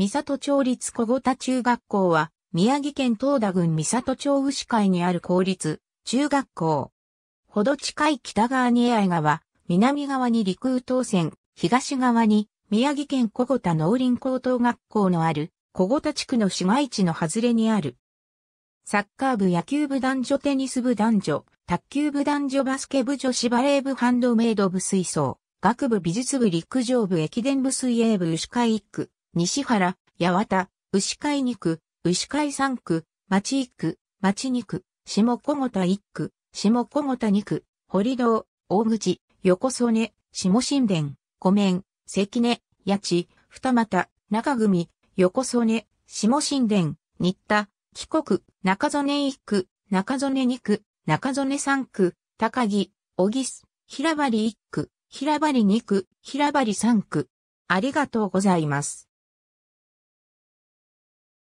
三里町立小五田中学校は、宮城県東田郡三里町牛会にある公立、中学校。ほど近い北側に江川、南側に陸羽東線、東側に宮城県小五田農林高等学校のある、小五田地区の市街地の外れにある。サッカー部野球部男女テニス部男女、卓球部男女バスケ部女子バレー部ハンドメイド部水槽、学部美術部陸上部駅伝部水泳部牛会一区。西原、八幡、牛飼い肉、牛飼い3区、町1区、町2区、下小ご田1区、下小ご田2区、堀道、大口、横曽根、下神殿、湖面、関根、八地、二股、中組、横曽根、下神殿、新田、帰国、中曽根一区、中曽根二区、中曽根三区、高木、小木ら平張一区、平張二区、平張三区。ありがとうございます。